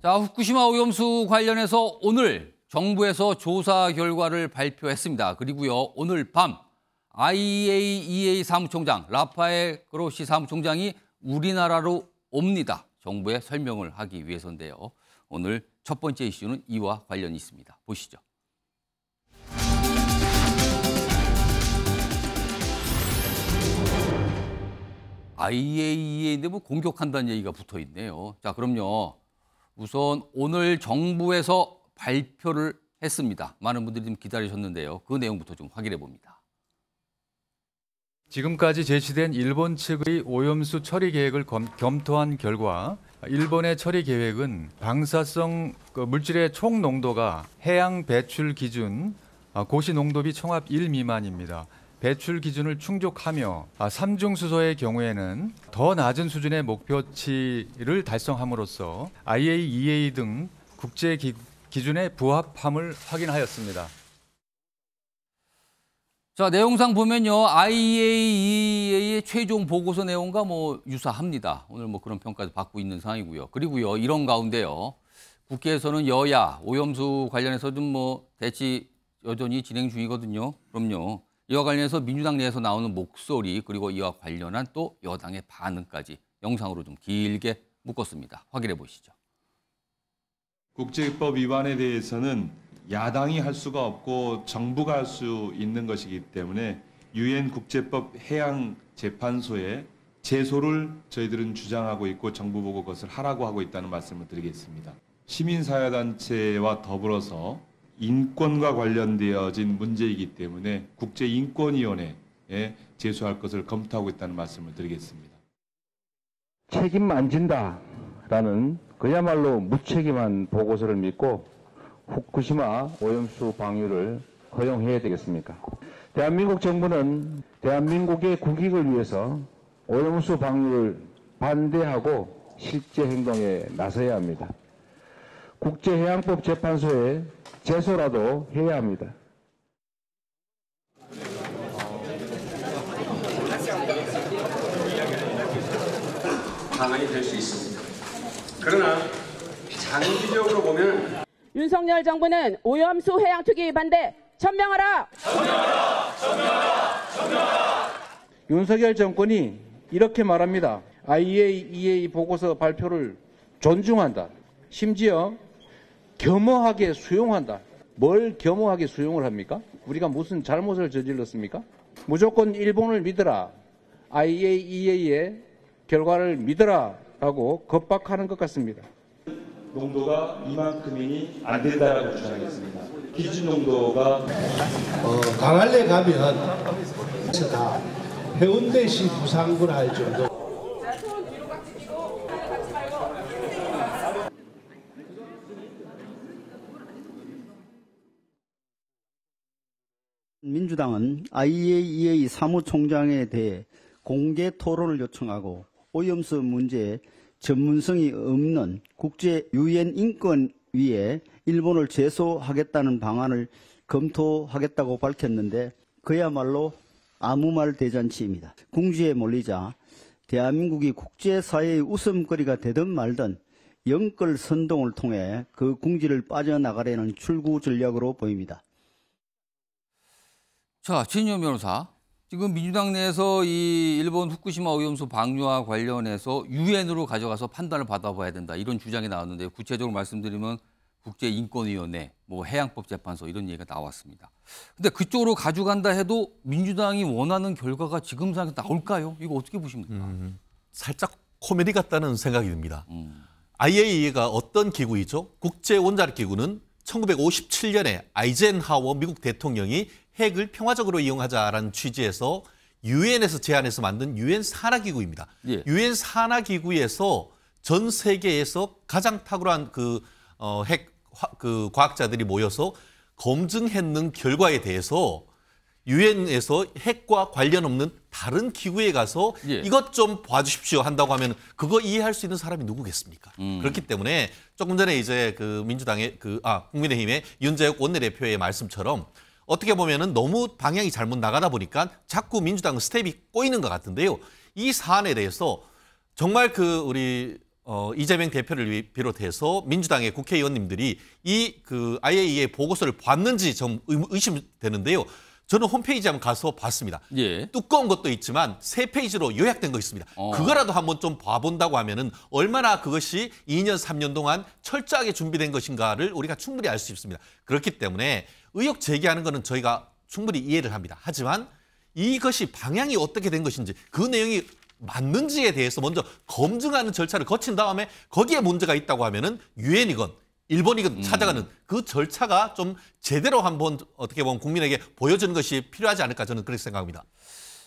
자, 후쿠시마 오염수 관련해서 오늘 정부에서 조사 결과를 발표했습니다. 그리고요, 오늘 밤 IAEA 사무총장 라파엘 그로시 사무총장이 우리나라로 옵니다. 정부의 설명을 하기 위해서인데요. 오늘 첫 번째 이슈는 이와 관련이 있습니다. 보시죠. IAEA인데 뭐 공격한다는 얘기가 붙어 있네요. 자, 그럼요. 우선 오늘 정부에서 발표를 했습니다. 많은 분들이 좀 기다리셨는데요. 그 내용부터 좀 확인해 봅니다. 지금까지 제시된 일본 측의 오염수 처리 계획을 검토한 결과 일본의 처리 계획은 방사성 그 물질의 총 농도가 해양 배출 기준 아, 고시 농도비 총합 1 미만입니다. 배출 기준을 충족하며 아, 3중 수소의 경우에는 더 낮은 수준의 목표치를 달성함으로써 IAEA 등 국제 기, 준에 부합함을 확인하였습니다. 자 내용상 보면요 IAEA의 최종 보고서 내용과 뭐 유사합니다. 오늘 뭐 그런 평가도 받고 있는 상황이고요. 그리고요 이런 가운데요 국회에서는 여야 오염수 관련해서도 뭐 대치 여전히 진행 중이거든요. 그럼요 이와 관련해서 민주당 내에서 나오는 목소리 그리고 이와 관련한 또 여당의 반응까지 영상으로 좀 길게 묶었습니다. 확인해 보시죠. 국제법 위반에 대해서는 야당이 할 수가 없고 정부가 할 수 있는 것이기 때문에 유엔 국제법 해양 재판소에 제소를 저희들은 주장하고 있고 정부 보고 그것을 하라고 하고 있다는 말씀을 드리겠습니다. 시민사회단체와 더불어서 인권과 관련되어진 문제이기 때문에 국제인권위원회에 제소할 것을 검토하고 있다는 말씀을 드리겠습니다. 책임 안 진다라는 그야말로 무책임한 보고서를 믿고 후쿠시마 오염수 방류를 허용해야 되겠습니까? 대한민국 정부는 대한민국의 국익을 위해서 오염수 방류를 반대하고 실제 행동에 나서야 합니다. 국제해양법 재판소에 제소라도 해야 합니다. 방안이 될수 있습니다. 그러나 장기적으로 보면 윤석열 정부는 오염수 해양 투기 반대 천명하라! 천명하라! 천명하라! 천명하라! 윤석열 정권이 이렇게 말합니다. IAEA e 보고서 발표를 존중한다. 심지어 겸허하게 수용한다. 뭘 겸허하게 수용을 합니까? 우리가 무슨 잘못을 저질렀습니까? 무조건 일본을 믿어라. IAEA의 결과를 믿어라. 라고 겁박하는 것 같습니다. 농도가 이만큼이니 안 된다라고 주장했습니다. 기준 농도가 어, 강할래 가면 다 해운대시 부산군 할 정도 민주당은 IAEA 사무총장에 대해 공개 토론을 요청하고 오염수 문제에 전문성이 없는 국제 유엔 인권위에 일본을 제소하겠다는 방안을 검토하겠다고 밝혔는데 그야말로 아무 말 대잔치입니다. 궁지에 몰리자 대한민국이 국제사회의 웃음거리가 되든 말든 영끌 선동을 통해 그 궁지를 빠져나가려는 출구 전략으로 보입니다. 자, 최진영 변호사. 지금 민주당 내에서 이 일본 후쿠시마 오염수 방류와 관련해서 유엔으로 가져가서 판단을 받아봐야 된다. 이런 주장이 나왔는데 구체적으로 말씀드리면 국제인권위원회, 뭐 해양법재판소 이런 얘기가 나왔습니다. 근데 그쪽으로 가져간다 해도 민주당이 원하는 결과가 지금 상황에 나올까요? 이거 어떻게 보십니까? 음, 살짝 코미디 같다는 생각이 듭니다. 음. IAEA가 어떤 기구이죠? 국제원자력기구는 1957년에 아이젠하워 미국 대통령이 핵을 평화적으로 이용하자라는 취지에서 유엔에서 제안해서 만든 유엔 산하기구입니다. 예. 유엔 예. 산하기구에서 전 세계에서 가장 탁월한 그, 어, 핵, 화, 그 과학자들이 모여서 검증했는 결과에 대해서 유엔에서 핵과 관련 없는 다른 기구에 가서 예. 이것 좀 봐주십시오 한다고 하면 그거 이해할 수 있는 사람이 누구겠습니까? 음. 그렇기 때문에 조금 전에 이제 그 민주당의 그 아 국민의힘의 윤재욱 원내대표의 말씀처럼 어떻게 보면 너무 방향이 잘못 나가다 보니까 자꾸 민주당 스텝이 꼬이는 것 같은데요. 이 사안에 대해서 정말 그 우리 어, 이재명 대표를 비롯해서 민주당의 국회의원님들이 이그 IAEA 보고서를 봤는지 좀 의심되는데요. 저는 홈페이지 한번 가서 봤습니다. 예. 두꺼운 것도 있지만 세 페이지로 요약된 거 있습니다. 어. 그거라도 한번 좀 봐본다고 하면은 얼마나 그것이 2년, 3년 동안 철저하게 준비된 것인가를 우리가 충분히 알 수 있습니다. 그렇기 때문에 의혹 제기하는 것은 저희가 충분히 이해를 합니다. 하지만 이것이 방향이 어떻게 된 것인지 그 내용이 맞는지에 대해서 먼저 검증하는 절차를 거친 다음에 거기에 문제가 있다고 하면은 유엔이건 일본이건 음. 찾아가는 음. 그 절차가 좀 제대로 한번 어떻게 보면 국민에게 보여주는 것이 필요하지 않을까 저는 그렇게 생각합니다.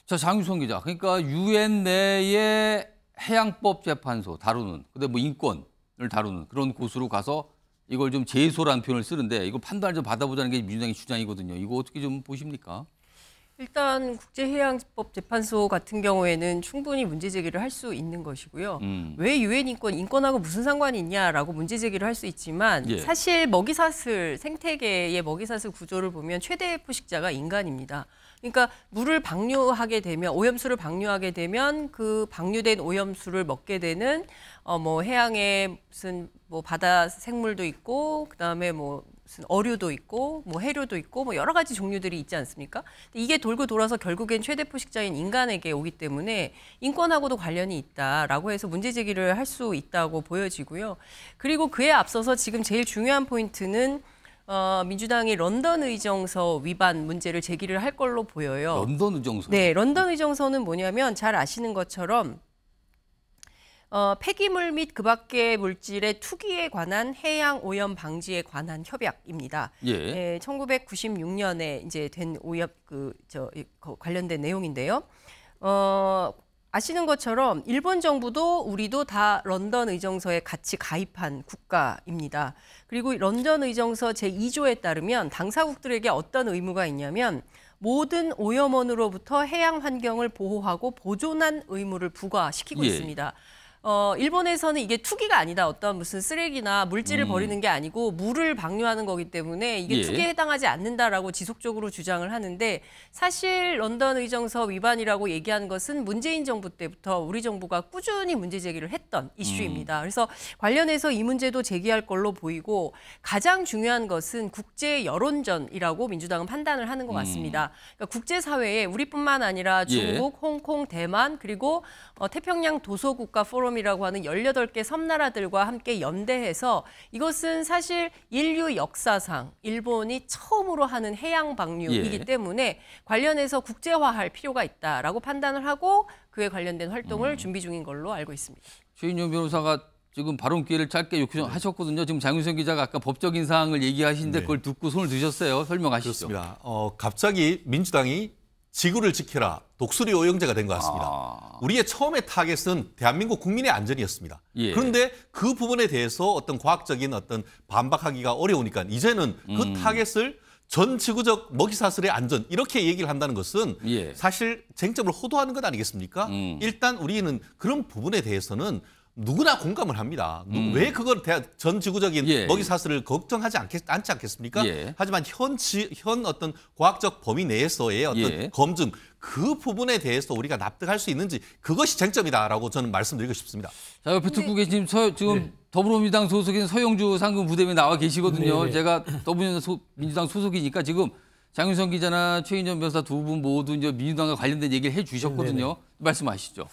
자 장유성 기자, 그러니까 유엔 내에 해양법 재판소 다루는 근데 뭐 인권을 다루는 그런 곳으로 가서 이걸 좀 제소라는 표현을 쓰는데 이거 판단을 좀 받아보자는 게 민주당의 주장이거든요. 이거 어떻게 좀 보십니까? 일단 국제해양법 재판소 같은 경우에는 충분히 문제 제기를 할 수 있는 것이고요. 음. 왜 유엔 인권 인권하고 무슨 상관이 있냐라고 문제 제기를 할 수 있지만 예. 사실 먹이사슬 생태계의 먹이사슬 구조를 보면 최대의 포식자가 인간입니다. 그러니까 물을 방류하게 되면 오염수를 방류하게 되면 그 방류된 오염수를 먹게 되는 어, 뭐 해양에 무슨 뭐 바다 생물도 있고 그다음에 뭐 무슨 어류도 있고 뭐 해류도 있고 뭐 여러 가지 종류들이 있지 않습니까? 근데 이게 돌고 돌아서 결국엔 최대 포식자인 인간에게 오기 때문에 인권하고도 관련이 있다라고 해서 문제 제기를 할 수 있다고 보여지고요. 그리고 그에 앞서서 지금 제일 중요한 포인트는 어, 민주당이 런던 의정서 위반 문제를 제기를 할 걸로 보여요. 런던 의정서? 네, 런던 의정서는 뭐냐면 잘 아시는 것처럼 어, 폐기물 및 그밖의 물질의 투기에 관한 해양 오염 방지에 관한 협약입니다. 예. 예 1996년에 이제 된 오협 그저 관련된 내용인데요. 어, 아시는 것처럼 일본 정부도 우리도 다 런던 의정서에 같이 가입한 국가입니다. 그리고 런던 의정서 제2조에 따르면 당사국들에게 어떤 의무가 있냐면 모든 오염원으로부터 해양 환경을 보호하고 보존한 의무를 부과시키고 예. 있습니다. 어, 일본에서는 이게 투기가 아니다. 어떤 무슨 쓰레기나 물질을 음. 버리는 게 아니고 물을 방류하는 거기 때문에 이게 예. 투기에 해당하지 않는다라고 지속적으로 주장을 하는데 사실 런던 의정서 위반이라고 얘기하는 것은 문재인 정부 때부터 우리 정부가 꾸준히 문제 제기를 했던 이슈입니다. 음. 그래서 관련해서 이 문제도 제기할 걸로 보이고 가장 중요한 것은 국제 여론전이라고 민주당은 판단을 하는 것 음. 같습니다. 그러니까 국제사회에 우리뿐만 아니라 예. 중국, 예. 홍콩, 대만 그리고 어, 태평양 도서국가 포럼 포럼이라고 하는 18개 섬나라들과 함께 연대해서 이것은 사실 인류 역사상 일본이 처음으로 하는 해양 방류이기 예. 때문에 관련해서 국제화할 필요가 있다라고 판단을 하고 그에 관련된 활동을 음. 준비 중인 걸로 알고 있습니다. 최인용 변호사가 지금 발언 기회를 짧게 요구하셨거든요. 네. 지금 장윤선 기자가 아까 법적인 사항을 얘기하시는데 네. 그걸 듣고 손을 드셨어요. 설명하시죠. 그렇습니다. 어, 갑자기 민주당이 지구를 지켜라 독수리 오영제가 된 것 같습니다. 아... 우리의 처음의 타겟은 대한민국 국민의 안전이었습니다. 예. 그런데 그 부분에 대해서 어떤 과학적인 어떤 반박하기가 어려우니까 이제는 그 음... 타겟을 전 지구적 먹이사슬의 안전 이렇게 얘기를 한다는 것은 예. 사실 쟁점을 호도하는 것 아니겠습니까? 음. 일단 우리는 그런 부분에 대해서는 누구나 공감을 합니다. 음. 왜 그걸 대, 전 지구적인 예. 먹이 사슬을 걱정하지 않겠, 않지 않겠습니까? 예. 하지만 현, 지, 현 어떤 과학적 범위 내에서의 어떤 예. 검증 그 부분에 대해서 우리가 납득할 수 있는지 그것이 쟁점이다라고 저는 말씀드리고 싶습니다. 자, 옆에 듣고 계신 서, 지금 네. 더불어민주당 소속인 서영주 상금부대에 나와 계시거든요. 네. 제가 더불어민주당 소속이니까 지금 장윤성 기자나 최인정 변호사 두 분 모두 이제 민주당과 관련된 얘기를 해주셨거든요. 네. 말씀하시죠.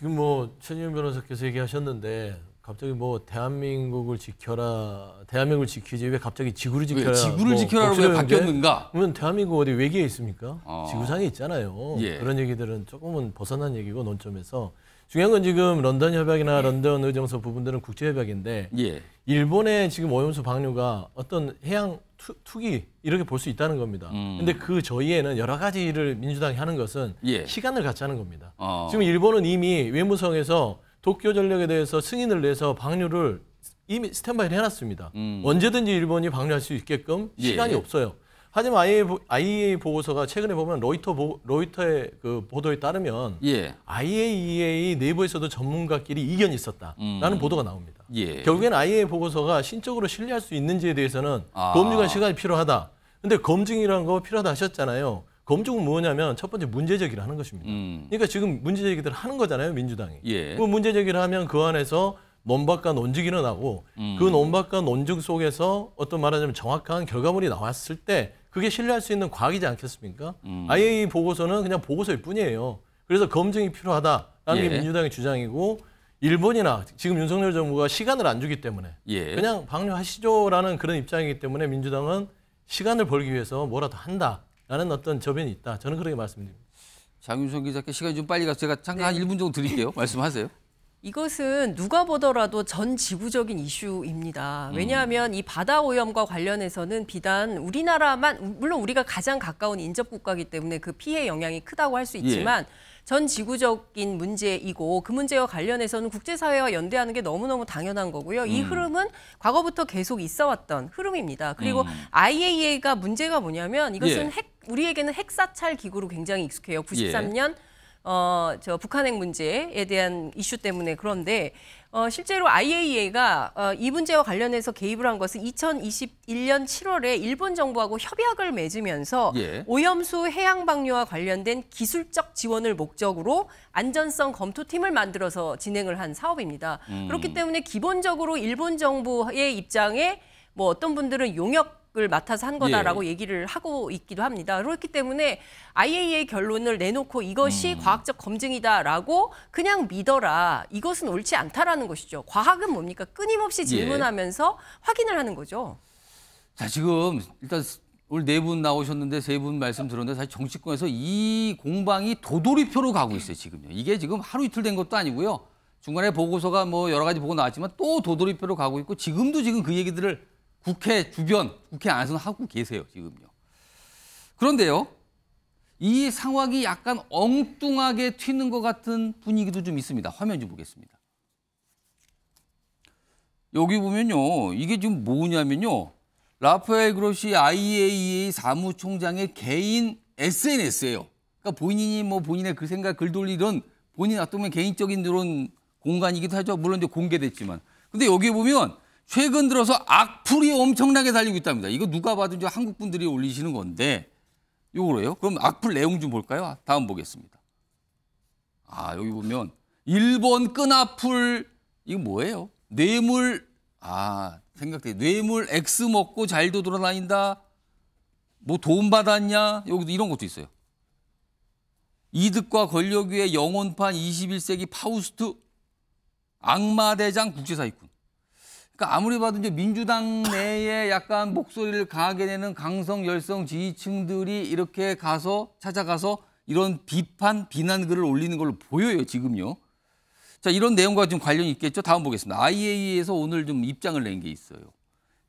지금 뭐 최진영 변호사께서 얘기하셨는데 갑자기 뭐 대한민국을 지켜라, 대한민국을 지키지 왜 갑자기 지구를 지켜라, 왜 지구를 뭐 지켜라로 왜 바뀌었는가? 그러면 대한민국 어디 외계에 있습니까? 아. 지구상에 있잖아요. 예. 그런 얘기들은 조금은 벗어난 얘기고 논점에서 중요한 건 지금 런던 협약이나 예. 런던 의정서 부분들은 국제 협약인데 예. 일본의 지금 오염수 방류가 어떤 해양 투, 기 이렇게 볼 수 있다는 겁니다. 음. 근데 그 저희에는 여러 가지를 민주당이 하는 것은 예. 시간을 갖자는 겁니다. 어. 지금 일본은 이미 외무성에서 도쿄 전력에 대해서 승인을 내서 방류를 이미 스탠바이를 해놨습니다. 음. 언제든지 일본이 방류할 수 있게끔 예. 시간이 없어요. 하지만 IAEA, IA 보고서가 최근에 보면 로이터 보, 로이터의 그 보도에 따르면 예. IAEA 내부에서도 전문가끼리 이견이 있었다라는 음. 보도가 나옵니다. 예. 결국엔 IAEA 보고서가 신적으로 신뢰할 수 있는지에 대해서는 아. 검증할 시간이 필요하다. 근데 검증이라는 거 필요하다 하셨잖아요. 검증은 뭐냐면 첫 번째 문제 제기를 하는 것입니다. 음. 그러니까 지금 문제 제기들 하는 거잖아요, 민주당이. 예. 문제 제기를 하면 그 안에서 논박과 논증이 일어나고 그 음. 그 논박과 논증 속에서 어떤 말하자면 정확한 결과물이 나왔을 때 그게 신뢰할 수 있는 과학이지 않겠습니까? 음. IA 보고서는 그냥 보고서일 뿐이에요. 그래서 검증이 필요하다라는 예. 게 민주당의 주장이고 일본이나 지금 윤석열 정부가 시간을 안 주기 때문에 예. 그냥 방류하시죠라는 그런 입장이기 때문에 민주당은 시간을 벌기 위해서 뭐라도 한다라는 어떤 저변이 있다. 저는 그렇게 말씀드립니다. 장윤성 기자께 시간이 좀 빨리 가서 제가 잠깐 네. 한 1분 정도 드릴게요. 말씀하세요. 이것은 누가 보더라도 전 지구적인 이슈입니다. 음. 왜냐하면 이 바다 오염과 관련해서는 비단 우리나라만 물론 우리가 가장 가까운 인접 국가이기 때문에 그 피해 영향이 크다고 할수 예. 있지만 예. 전 지구적인 문제이고 그 문제와 관련해서는 국제사회와 연대하는 게 너무너무 당연한 거고요. 이 음. 흐름은 과거부터 계속 있어왔던 흐름입니다. 그리고 음. IAEA가 문제가 뭐냐면 이것은 예. 핵, 우리에게는 핵사찰 기구로 굉장히 익숙해요. 93년 예. 어, 저 북한핵 문제에 대한 이슈 때문에 그런데 어, 실제로 IAEA가 어, 이 문제와 관련해서 개입을 한 것은 2021년 7월에 일본 정부하고 협약을 맺으면서 예. 오염수 해양 방류와 관련된 기술적 지원을 목적으로 안전성 검토팀을 만들어서 진행을 한 사업입니다. 음. 그렇기 때문에 기본적으로 일본 정부의 입장에 뭐 어떤 분들은 용역 을 맡아서 한 거다라고 예. 얘기를 하고 있기도 합니다. 그렇기 때문에 IAEA 결론을 내놓고 이것이 음. 과학적 검증이다라고 그냥 믿어라. 이것은 옳지 않다라는 것이죠. 과학은 뭡니까? 끊임없이 예. 질문하면서 예. 확인을 하는 거죠. 자, 지금 일단 오늘 네 분 나오셨는데 세 분 말씀 들었는데 사실 정치권에서 이 공방이 도돌이표로 가고 있어요, 지금요. 이게 지금 하루 이틀 된 것도 아니고요. 중간에 보고서가 뭐 여러 가지 보고 나왔지만 또 도돌이표로 가고 있고 지금도 지금 그 얘기들을 국회 주변, 국회 안에서 하고 계세요, 지금요. 그런데요, 이 상황이 약간 엉뚱하게 튀는 것 같은 분위기도 좀 있습니다. 화면 좀 보겠습니다. 여기 보면요, 이게 지금 뭐냐면요. 라파엘 그로시 IAEA 사무총장의 개인 SNS예요. 그러니까 본인이 뭐 본인의 그 생각, 글 돌리 던 본인 어떤 뭐 개인적인 그런 공간이기도 하죠. 물론 이제 공개됐지만. 근데 여기 보면 최근 들어서 악플이 엄청나게 달리고 있답니다. 이거 누가 봐도 한국 분들이 올리시는 건데 요거래요. 그럼 악플 내용 좀 볼까요? 다음 보겠습니다. 아 여기 보면 일본 끈앞풀 이거 뭐예요? 뇌물 아 생각돼 뇌물 X 먹고 잘도 돌아다닌다. 뭐 돈 받았냐? 여기도 이런 것도 있어요. 이득과 권력 위의 영혼판 21세기 파우스트 악마대장 국제사기꾼 그러니까 아무리 봐도 이제 민주당 내에 약간 목소리를 강하게 내는 강성 열성 지지층들이 이렇게 가서 찾아가서 이런 비판 비난 글을 올리는 걸로 보여요 지금요. 자 이런 내용과 좀 관련이 있겠죠. 다음 보겠습니다. IAEA에서 오늘 좀 입장을 낸 게 있어요.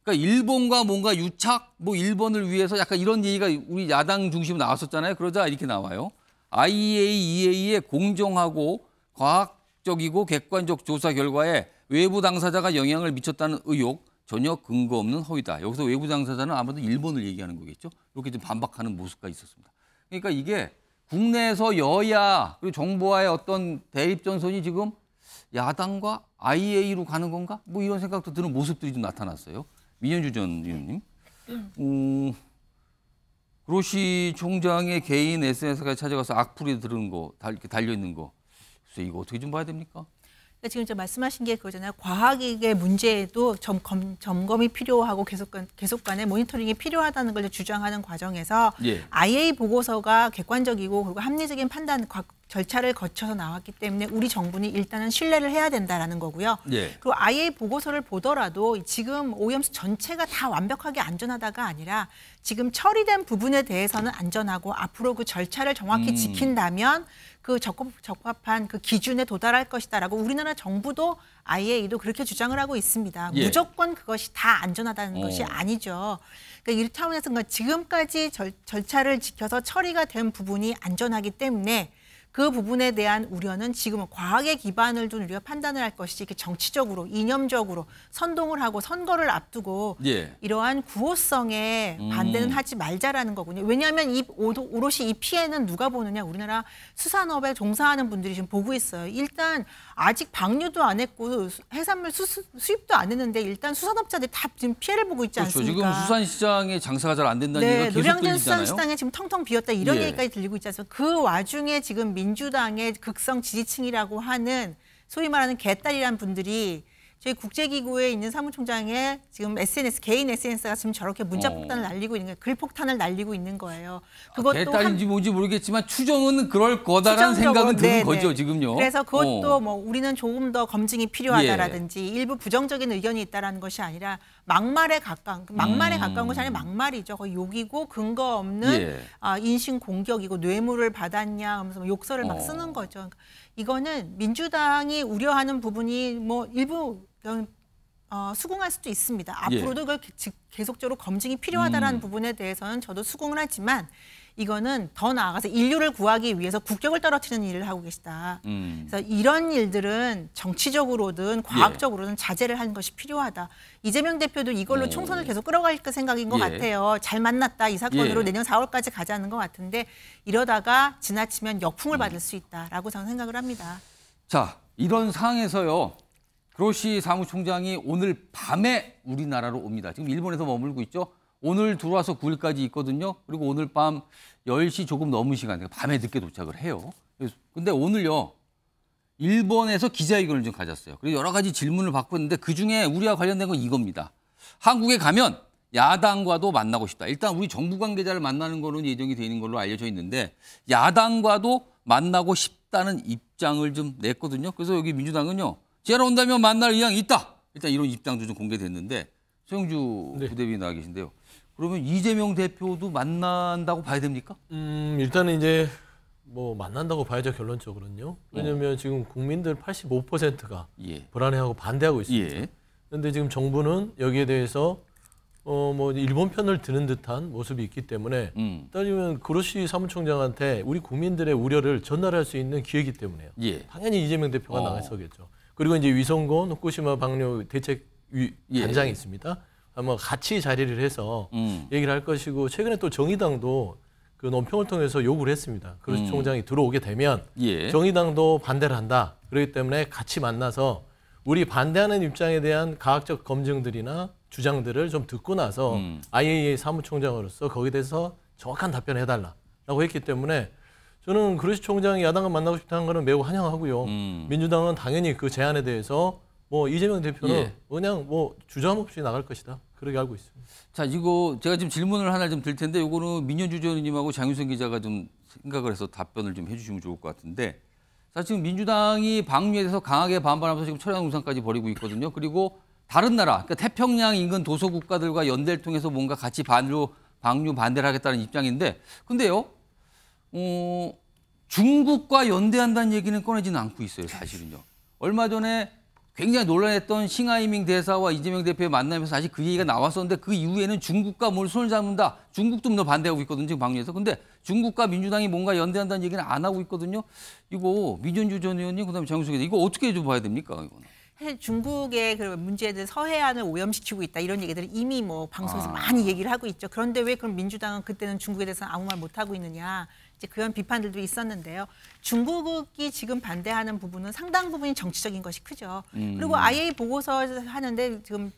그러니까 일본과 뭔가 유착 뭐 일본을 위해서 약간 이런 얘기가 우리 야당 중심으로 나왔었잖아요. 그러자 이렇게 나와요. IAEA의 공정하고 과학적이고 객관적 조사 결과에 외부 당사자가 영향을 미쳤다는 의혹 전혀 근거 없는 허위다. 여기서 외부 당사자는 아마도 일본을 얘기하는 거겠죠. 이렇게 좀 반박하는 모습과 있었습니다. 그러니까 이게 국내에서 여야 그리고 정부와의 어떤 대립 전선이 지금 야당과 IA로 가는 건가? 뭐 이런 생각도 드는 모습들이 좀 나타났어요. 민현주 전 의원님. 음, 그로시 총장의 개인 SNS까지 찾아가서 악플이 들은 거, 달, 달려있는 거. 글쎄, 이거 어떻게 좀 봐야 됩니까? 지금 이 말씀하신 게 그거잖아요. 과학의 문제에도 점검, 점검이 필요하고 계속, 계속 간의 모니터링이 필요하다는 걸 주장하는 과정에서 예. IA 보고서가 객관적이고 그리고 합리적인 판단 과, 절차를 거쳐서 나왔기 때문에 우리 정부는 일단은 신뢰를 해야 된다라는 거고요. 예. 그리고 IA 보고서를 보더라도 지금 오염수 전체가 다 완벽하게 안전하다가 아니라 지금 처리된 부분에 대해서는 안전하고 앞으로 그 절차를 정확히 음. 지킨다면 그 적합한 그 기준에 도달할 것이다라고 우리나라 정부도 IAEA도 그렇게 주장을 하고 있습니다. 예. 무조건 그것이 다 안전하다는 어. 것이 아니죠. 그러니까 1차원에서 지금까지 절, 절차를 지켜서 처리가 된 부분이 안전하기 때문에 그 부분에 대한 우려는 지금은 과학에 기반을 둔 우리가 판단을 할 것이지 이렇게 정치적으로 이념적으로 선동을 하고 선거를 앞두고 예. 이러한 구호성에 음. 반대는 음. 하지 말자라는 거군요. 왜냐하면 이 오롯이 이 피해는 누가 보느냐 우리나라 수산업에 종사하는 분들이 지금 보고 있어요. 일단 아직 방류도 안 했고 해산물 수, 입도안 했는데 일단 수산업자들 이다 지금 피해를 보고 있지 그렇죠. 않습니까? 지금 수산시장의 장사가 잘 안 된다는 네, 얘기가 계속 노량진 들리잖아요. 수산시장에 지금 텅텅 비었다 이런 예. 얘기까지 들리고 있지 않습니까? 그 와중에 지금 미 민주당의 극성 지지층이라고 하는 소위 말하는 개딸이란 분들이 저희 국제기구에 있는 사무총장의 지금 SNS 개인 SNS가 지금 저렇게 문자 폭탄을 어. 날리고 있는 거예요. 글 폭탄을 날리고 있는 거예요. 그것도 아, 대딸인지 뭔지 모르겠지만 추정은 그럴 거다라는 생각은 드는 네네. 거죠 지금요. 그래서 그것도 어. 뭐 우리는 조금 더 검증이 필요하다라든지 예. 일부 부정적인 의견이 있다라는 것이 아니라 막말에 가까운 그 막말에 음. 가까운 것이 아니라 막말이죠. 거의 욕이고 근거 없는 예. 아, 인신 공격이고 뇌물을 받았냐 하면서 욕설을 막 어. 쓰는 거죠. 그러니까 이거는 민주당이 우려하는 부분이 뭐 일부 어, 수긍할 수도 있습니다. 예. 앞으로도 예. 계속적으로 검증이 필요하다는 음. 부분에 대해서는 저도 수긍을 하지만 이거는 더 나아가서 인류를 구하기 위해서 국격을 떨어뜨리는 일을 하고 계시다. 음. 그래서 이런 일들은 정치적으로든 예. 과학적으로든 예. 자제를 하는 것이 필요하다. 이재명 대표도 이걸로 오. 총선을 계속 끌어갈 그 생각인 것 예. 같아요. 잘 만났다. 이 사건으로 예. 내년 4월까지 가자는 것 같은데 이러다가 지나치면 역풍을 음. 받을 수 있다라고 저는 생각을 합니다. 자, 이런 상황에서요. 그로시 사무총장이 오늘 밤에 우리나라로 옵니다. 지금 일본에서 머물고 있죠. 오늘 들어와서 9일까지 있거든요. 그리고 오늘 밤 10시 조금 넘은 시간에 그러니까 밤에 늦게 도착을 해요. 근데 오늘요. 일본에서 기자회견을 좀 가졌어요. 그리고 여러 가지 질문을 받고 있는데 그중에 우리와 관련된 건 이겁니다. 한국에 가면 야당과도 만나고 싶다. 일단 우리 정부 관계자를 만나는 거는 예정이 되는 걸로 알려져 있는데 야당과도 만나고 싶다는 입장을 좀 냈거든요. 그래서 여기 민주당은요. 제가 온다면 만날 의향이 있다. 일단 이런 입장도 좀 공개됐는데 최영주 네. 부대변인 나와 계신데요. 그러면 이재명 대표도 만난다고 봐야 됩니까? 음, 일단은 이제 뭐 만난다고 봐야죠 결론적으로는요. 왜냐하면 어. 지금 국민들 85%가 예. 불안해하고 반대하고 있습니다. 예. 그런데 지금 정부는 여기에 대해서 어 뭐 일본 편을 드는 듯한 모습이 있기 때문에 음. 따지면 그로시 사무총장한테 우리 국민들의 우려를 전달할 수 있는 기회이기 때문에요. 예. 당연히 이재명 대표가 어. 나서겠죠. 그리고 이제 위성곤 후쿠시마 방류 대책 위, 예. 단장이 있습니다. 아마 같이 자리를 해서 음. 얘기를 할 것이고 최근에 또 정의당도 그 논평을 통해서 요구를 했습니다. 그래서 음. 총장이 들어오게 되면 예. 정의당도 반대를 한다. 그렇기 때문에 같이 만나서 우리 반대하는 입장에 대한 과학적 검증들이나 주장들을 좀 듣고 나서 음. IAEA 사무총장으로서 거기에 대해서 정확한 답변을 해달라라고 했기 때문에 저는 그루시 총장이 야당과 만나고 싶다는 거는 매우 환영하고요. 음. 민주당은 당연히 그 제안에 대해서 뭐 이재명 대표는 예. 그냥 뭐 주저함 없이 나갈 것이다. 그렇게 알고 있습니다. 자, 이거 제가 지금 질문을 하나 좀 드릴 텐데 이거는 민현주 의원님하고 장윤성 기자가 좀 생각을 해서 답변을 좀 해주시면 좋을 것 같은데 사실 지금 민주당이 방류에 대해서 강하게 반발하면서 지금 철양 농산까지 벌이고 있거든요. 그리고 다른 나라, 그러니까 태평양 인근 도서 국가들과 연대를 통해서 뭔가 같이 반류 방류 반대를 하겠다는 입장인데 근데요, 어, 중국과 연대한다는 얘기는 꺼내지는 않고 있어요, 사실은요. 얼마 전에 굉장히 논란했던 싱하이밍 대사와 이재명 대표의 만남에서 사실 그 얘기가 나왔었는데 그 이후에는 중국과 뭘 손을 잡는다. 중국도 너 반대하고 있거든요. 지금 방류에서. 근데 중국과 민주당이 뭔가 연대한다는 얘기는 안 하고 있거든요. 이거 민준주전 의원님 그다음에 정수숙 의원 님 이거 어떻게 좀 봐야 됩니까? 이거는. 사실 중국의 그런 문제들 서해안을 오염시키고 있다 이런 얘기들은 이미 뭐 방송에서 아. 많이 얘기를 하고 있죠. 그런데 왜 그럼 민주당은 그때는 중국에 대해서 아무 말 못 하고 있느냐? 이제 그런 비판들도 있었는데요. 중국이 지금 반대하는 부분은 상당 부분이 정치적인 것이 크죠. 음. 그리고 IA 보고서 하는데 지금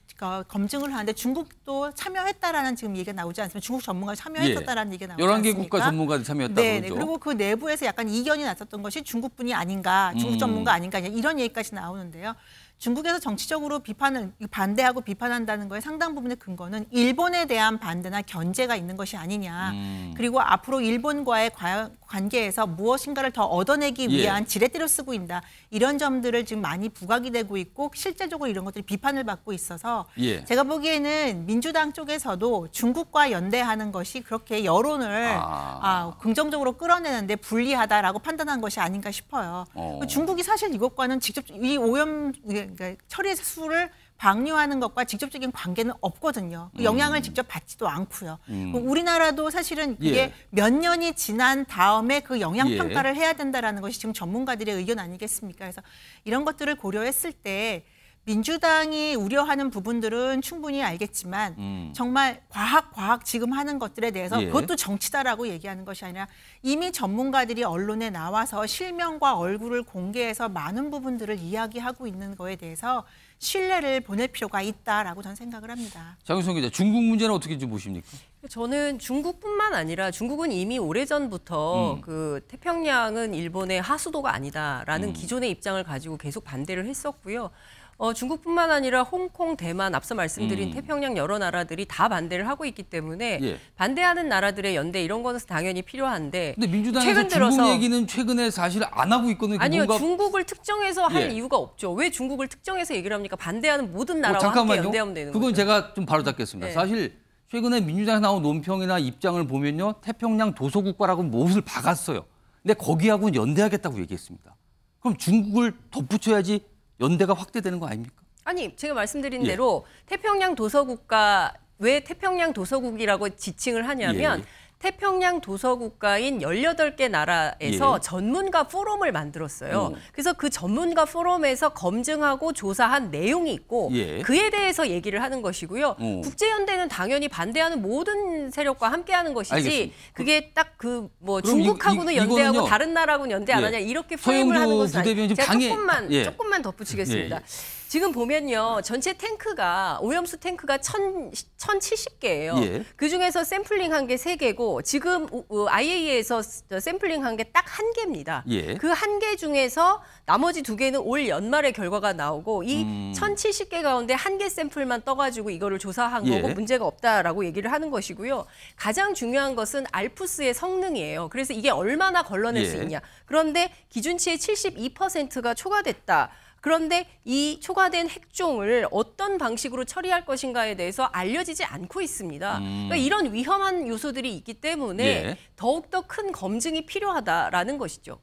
검증을 하는데 중국도 참여했다라는 지금 얘기가 나오지 않습니까? 중국 전문가 참여했었다라는 예. 얘기가 나오지 11개 않습니까? 국가 전문가들 참여했다고 네, 그 그리고 그 내부에서 약간 이견이 났었던 것이 중국분이 아닌가, 중국 음. 전문가 아닌가 이런 얘기까지 나오는데요. 중국에서 정치적으로 비판을 반대하고 비판한다는 거에 상당 부분의 근거는 일본에 대한 반대나 견제가 있는 것이 아니냐. 음. 그리고 앞으로 일본과의 과연 관계에서 무엇인가를 더 얻어내기 예. 위한 예. 지렛대로 쓰고 있다. 이런 점들을 지금 많이 부각이 되고 있고 실제적으로 이런 것들이 비판을 받고 있어서 예. 제가 보기에는 민주당 쪽에서도 중국과 연대하는 것이 그렇게 여론을 아. 아 긍정적으로 끌어내는데 불리하다라고 판단한 것이 아닌가 싶어요. 어. 중국이 사실 이것과는 직접 이 오염 그러니까 처리 수를 방류하는 것과 직접적인 관계는 없거든요. 그 영향을 음. 직접 받지도 않고요. 음. 우리나라도 사실은 이게 예. 몇 년이 지난 다음에 그 영향 예. 평가를 예. 해야 된다라는 것이 지금 전문가들의 의견 아니겠습니까? 그래서 이런 것들을 고려했을 때 민주당이 우려하는 부분들은 충분히 알겠지만 음. 정말 과학 과학 지금 하는 것들에 대해서 예. 그것도 정치다라고 얘기하는 것이 아니라 이미 전문가들이 언론에 나와서 실명과 얼굴을 공개해서 많은 부분들을 이야기하고 있는 거에 대해서 신뢰를 보낼 필요가 있다라고 저는 생각을 합니다. 장윤성 기자, 중국 문제는 어떻게 좀 보십니까? 저는 중국뿐만 아니라 중국은 이미 오래전부터 음. 그 태평양은 일본의 하수도가 아니다라는 음. 기존의 입장을 가지고 계속 반대를 했었고요. 어, 중국뿐만 아니라 홍콩, 대만 앞서 말씀드린 음. 태평양 여러 나라들이 다 반대를 하고 있기 때문에 예. 반대하는 나라들의 연대 이런 것은 당연히 필요한데 근데 민주당에서 최근 중국 들어서 얘기는 최근에 사실 안 하고 있거든요. 그 아니요. 뭔가... 중국을 특정해서 할 예. 이유가 없죠. 왜 중국을 특정해서 얘기를 합니까? 반대하는 모든 어, 나라와 어, 잠깐만요. 함께 연대하면 되는 그건 거죠. 그건 제가 좀 바로 잡겠습니다. 네. 사실 최근에 민주당에서 나온 논평이나 입장을 보면요. 태평양 도서국가라고 무엇을 박았어요. 근데 거기하고는 연대하겠다고 얘기했습니다. 그럼 중국을 덧붙여야지 연대가 확대되는 거 아닙니까? 아니 제가 말씀드린 예. 대로 태평양 도서국가 왜 태평양 도서국이라고 지칭을 하냐면 예. 예. 태평양 도서 국가인 18개 나라에서 예. 전문가 포럼을 만들었어요. 음. 그래서 그 전문가 포럼에서 검증하고 조사한 내용이 있고 예. 그에 대해서 얘기를 하는 것이고요. 음. 국제연대는 당연히 반대하는 모든 세력과 함께하는 것이지 알겠습니다. 그 그게 딱 그 뭐 중국하고는 이, 이, 연대하고 다른 나라하고는 연대 안 하냐 예. 이렇게 포임을 하는 것은 아니 제가 당에... 조금만 예. 조금만 덧붙이겠습니다. 예, 예. 지금 보면요. 전체 탱크가 오염수 탱크가 천, 1070개예요. 예. 그중에서 샘플링한 게 3개고 지금 IAEA에서 샘플링한 게딱한 개입니다. 예. 그한 개 중에서 나머지 두 개는 올 연말에 결과가 나오고 이 음. 1070개 가운데 한 개 샘플만 떠가지고 이거를 조사한 거고 예. 문제가 없다라고 얘기를 하는 것이고요. 가장 중요한 것은 알프스의 성능이에요. 그래서 이게 얼마나 걸러낼 수 예. 있냐. 그런데 기준치의 72%가 초과됐다. 그런데 이 초과된 핵종을 어떤 방식으로 처리할 것인가에 대해서 알려지지 않고 있습니다. 음. 그러니까 이런 위험한 요소들이 있기 때문에 예. 더욱더 큰 검증이 필요하다라는 것이죠.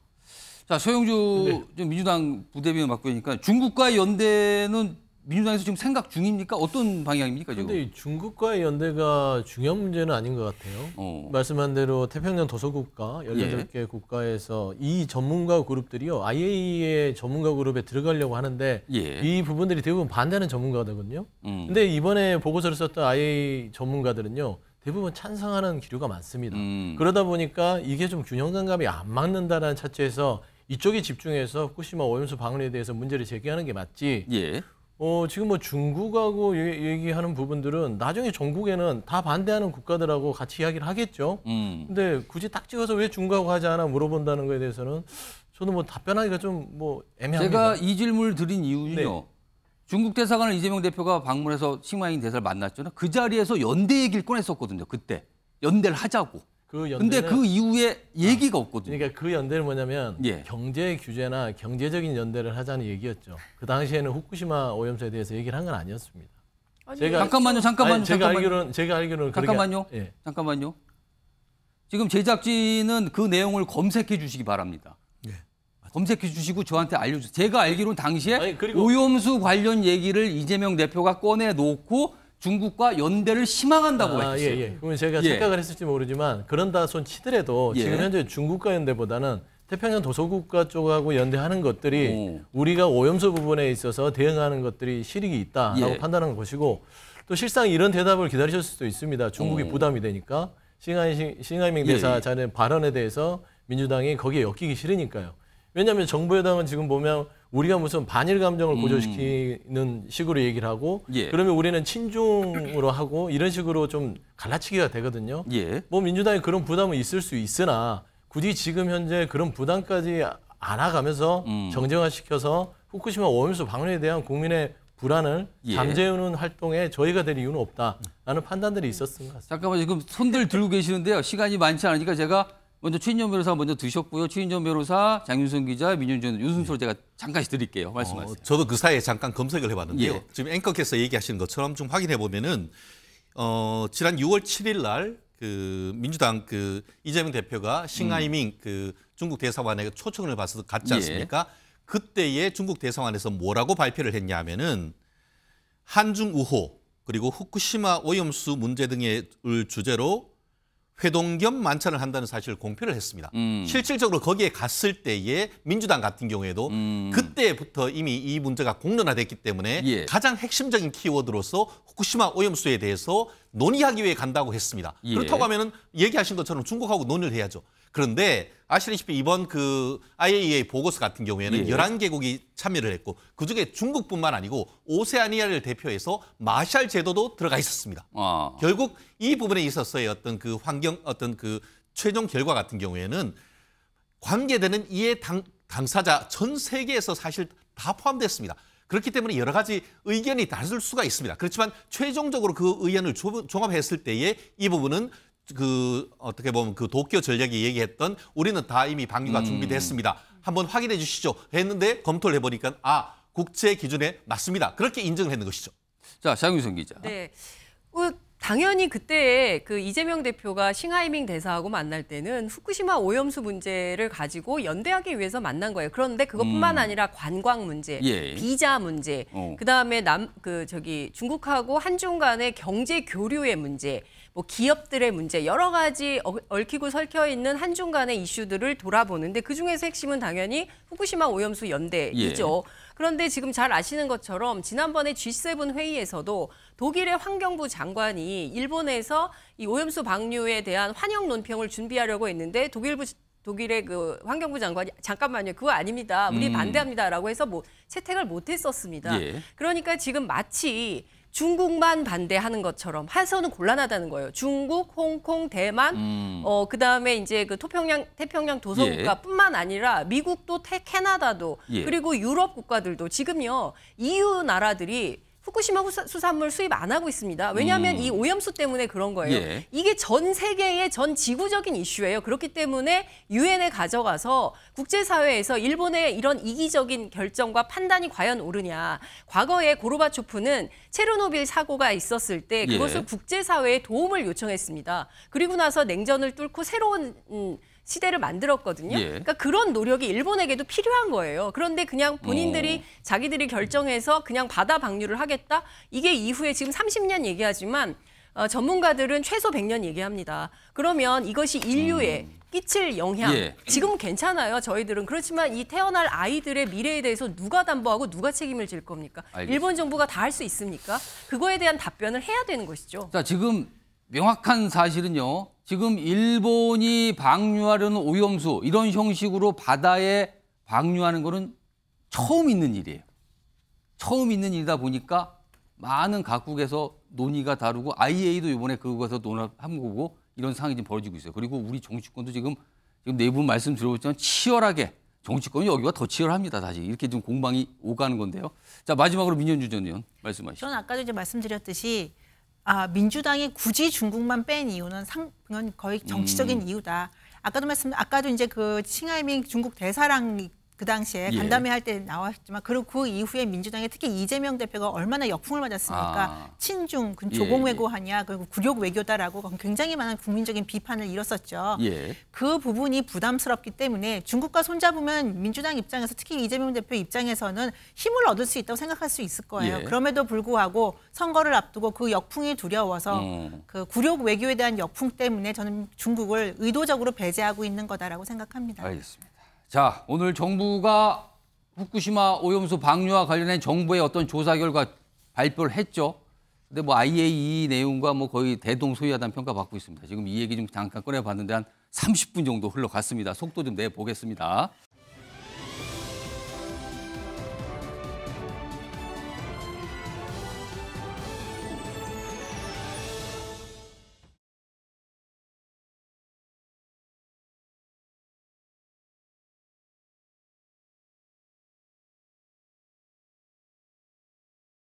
자, 서영주 네. 민주당 부대변인 맡고 있으니까 중국과 연대는 민주당에서 지금 생각 중입니까? 어떤 방향입니까 그런데 중국과의 연대가 중요한 문제는 아닌 것 같아요. 어. 말씀한 대로 태평양 도서국가 18개 예. 국가에서 이 전문가 그룹들이요. IAEA의 전문가 그룹에 들어가려고 하는데 예. 이 부분들이 대부분 반대하는 전문가거든요. 그런데 음. 이번에 보고서를 썼던 IAEA e 전문가들은요. 대부분 찬성하는 기류가 많습니다. 음. 그러다 보니까 이게 좀 균형감이 안맞는다는 차체에서 이쪽에 집중해서 후쿠시마 오염수 방류에 대해서 문제를 제기하는 게 맞지. 예. 어, 지금 뭐 중국하고 얘기하는 부분들은 나중에 전국에는 다 반대하는 국가들하고 같이 이야기를 하겠죠. 음. 근데 굳이 딱 찍어서 왜 중국하고 하지 않아 물어본다는 거에 대해서는 저는 뭐 답변하기가 좀 뭐 애매합니다. 제가 이 질문을 드린 이유는요. 네. 중국 대사관을 이재명 대표가 방문해서 싱마잉 대사를 만났잖아요. 그 자리에서 연대 얘기를 꺼냈었거든요. 그때 연대를 하자고. 그 근데 그 이후에 아, 얘기가 아, 없거든요. 그러니까 그 연대는 뭐냐면 예. 경제 규제나 경제적인 연대를 하자는 얘기였죠. 그 당시에는 후쿠시마 오염수에 대해서 얘기를 한 건 아니었습니다. 아니, 제가 잠깐만요, 잠깐만요. 아니, 제가 잠깐만요. 알기로는 제가 알기로는 잠깐만요. 그렇게, 예. 잠깐만요. 지금 제작진은 그 내용을 검색해 주시기 바랍니다. 예. 검색해 주시고 저한테 알려주세요. 제가 알기로는 당시에 아니, 오염수 관련 얘기를 이재명 대표가 꺼내놓고 중국과 연대를 희망한다고 아, 했어요. 예, 예. 그러면 제가 예. 착각을 했을지 모르지만 그런다 손 치더라도 예. 지금 현재 중국과 연대보다는 태평양 도서국가 쪽하고 연대하는 것들이 오. 우리가 오염수 부분에 있어서 대응하는 것들이 실익이 있다라고 예. 판단한 것이고 또 실상 이런 대답을 기다리셨을 수도 있습니다. 중국이 오. 부담이 되니까 싱하이, 밍 예, 대사 예. 자네 발언에 대해서 민주당이 거기에 엮이기 싫으니까요. 왜냐하면 정부 여당은 지금 보면 우리가 무슨 반일 감정을 음. 고조시키는 음. 식으로 얘기를 하고 예. 그러면 우리는 친중으로 하고 이런 식으로 좀 갈라치기가 되거든요. 예. 뭐 민주당이 그런 부담은 있을 수 있으나 굳이 지금 현재 그런 부담까지 안아가면서 음. 정쟁화시켜서 후쿠시마 오염수 방류에 대한 국민의 불안을 예. 잠재우는 활동에 저희가 될 이유는 없다라는 판단들이 있었습니다 잠깐만 지금 손들 들고 계시는데요. 시간이 많지 않으니까 제가 먼저 최인정 변호사 먼저 드셨고요. 최인정 변호사, 장윤성 기자, 민윤준, 윤순서로 제가 잠깐씩 드릴게요. 어, 말씀하세요. 어, 저도 그 사이에 잠깐 검색을 해봤는데요. 예. 지금 앵커께서 얘기하신 것처럼 좀 확인해 보면은 어, 지난 6월 7일 날그 민주당 그 이재명 대표가 싱하이밍 음. 그 중국 대사관에 초청을 받아서 갔지 않습니까? 예. 그때에 중국 대사관에서 뭐라고 발표를 했냐면 한중 우호 그리고 후쿠시마 오염수 문제 등을 주제로 회동 겸 만찬을 한다는 사실을 공표를 했습니다. 음. 실질적으로 거기에 갔을 때에 민주당 같은 경우에도 음. 그때부터 이미 이 문제가 공론화됐기 때문에 예. 가장 핵심적인 키워드로서 후쿠시마 오염수에 대해서 논의하기 위해 간다고 했습니다. 예. 그렇다고 하면 은 얘기하신 것처럼 중국하고 논의를 해야죠. 그런데 아시다시피 이번 그 IAEA e 보고서 같은 경우에는 예. 11개국이 참여를 했고 그중에 중국뿐만 아니고 오세아니아를 대표해서 마샬 제도도 들어가 있었습니다. 아. 결국 이 부분에 있어서의 어떤 그 환경 어떤 그 최종 결과 같은 경우에는 관계되는 이해 당, 당사자 전 세계에서 사실 다 포함됐습니다. 그렇기 때문에 여러 가지 의견이 다를 수가 있습니다. 그렇지만 최종적으로 그 의견을 종합했을 때에 이 부분은 그 어떻게 보면 그 도쿄 전략이 얘기했던 우리는 다 이미 방류가 음. 준비됐습니다. 한번 확인해 주시죠. 했는데 검토를 해보니까 아 국제 기준에 맞습니다. 그렇게 인정을 했는 것이죠. 자 장윤선 기자. 네. 어, 당연히 그때 그 이재명 대표가 싱하이밍 대사하고 만날 때는 후쿠시마 오염수 문제를 가지고 연대하기 위해서 만난 거예요. 그런데 그것뿐만 음. 아니라 관광 문제, 예. 비자 문제, 어. 그다음에 남 그 저기 중국하고 한중 간의 경제 교류의 문제, 뭐 기업들의 문제 여러 가지 어, 얽히고 설켜 있는 한중간의 이슈들을 돌아보는데 그중에서 핵심은 당연히 후쿠시마 오염수 연대이죠. 예. 그런데 지금 잘 아시는 것처럼 지난번에 G7 회의에서도 독일의 환경부 장관이 일본에서 이 오염수 방류에 대한 환영 논평을 준비하려고 했는데 독일부 독일의 그 환경부 장관이 잠깐만요 그거 아닙니다 우리 음. 반대합니다라고 해서 뭐 채택을 못했었습니다. 예. 그러니까 지금 마치 중국만 반대하는 것처럼 해서는 곤란하다는 거예요. 중국, 홍콩, 대만, 음. 어 그다음에 이제 그토평양 태평양 도서 국가뿐만 예. 아니라 미국도 캐나다도 예. 그리고 유럽 국가들도 지금요 EU 나라들이 후쿠시마 후사, 수산물 수입 안 하고 있습니다. 왜냐하면 음. 이 오염수 때문에 그런 거예요. 예. 이게 전 세계의 전 지구적인 이슈예요. 그렇기 때문에 유엔에 가져가서 국제사회에서 일본의 이런 이기적인 결정과 판단이 과연 옳으냐. 과거에 고르바초프는 체르노빌 사고가 있었을 때 예. 그것을 예. 국제사회에 도움을 요청했습니다. 그리고 나서 냉전을 뚫고 새로운 음, 시대를 만들었거든요. 예. 그러니까 그런 노력이 일본에게도 필요한 거예요. 그런데 그냥 본인들이 오. 어. 자기들이 결정해서 그냥 바다 방류를 하겠다. 이게 이후에 지금 30년 얘기하지만 어, 전문가들은 최소 100년 얘기합니다. 그러면 이것이 인류에 음. 끼칠 영향. 예. 지금 괜찮아요, 저희들은. 그렇지만 이 태어날 아이들의 미래에 대해서 누가 담보하고 누가 책임을 질 겁니까? 알겠습니다. 일본 정부가 다 할 수 있습니까? 그거에 대한 답변을 해야 되는 것이죠. 자, 지금 명확한 사실은요. 지금 일본이 방류하려는 오염수 이런 형식으로 바다에 방류하는 것은 처음 있는 일이에요. 처음 있는 일이다 보니까 많은 각국에서 논의가 다르고 IA도 이번에 그거에서 논의한 거고 이런 상황이 지금 벌어지고 있어요. 그리고 우리 정치권도 지금 지금 내부 말씀 들어보셨지만 치열하게 정치권이 여기가 더 치열합니다. 다시 이렇게 좀 공방이 오가는 건데요. 자 마지막으로 민현주 전 의원 말씀하시죠. 저는 아까도 이제 말씀드렸듯이 아, 민주당이 굳이 중국만 뺀 이유는 상, 그건 거의 정치적인 음. 이유다. 아까도 말씀, 아까도 이제 그 칭하이밍 중국 대사랑 그 당시에 예. 간담회 할 때 나왔지만 그리고 그 이후에 민주당에 특히 이재명 대표가 얼마나 역풍을 맞았습니까? 아. 친중, 그 예, 조공 외교하냐, 예. 그리고 굴욕 외교다라고 굉장히 많은 국민적인 비판을 일었었죠. 예. 그 부분이 부담스럽기 때문에 중국과 손잡으면 민주당 입장에서 특히 이재명 대표 입장에서는 힘을 얻을 수 있다고 생각할 수 있을 거예요. 예. 그럼에도 불구하고 선거를 앞두고 그 역풍이 두려워서 음. 그 굴욕 외교에 대한 역풍 때문에 저는 중국을 의도적으로 배제하고 있는 거다라고 생각합니다. 알겠습니다. 자, 오늘 정부가 후쿠시마 오염수 방류와 관련된 정부의 어떤 조사 결과 발표를 했죠. 근데 뭐 IAEA e 내용과 뭐 거의 대동소이하다는 평가 받고 있습니다. 지금 이 얘기 좀 잠깐 꺼내봤는데 한 30분 정도 흘러갔습니다. 속도 좀 내보겠습니다.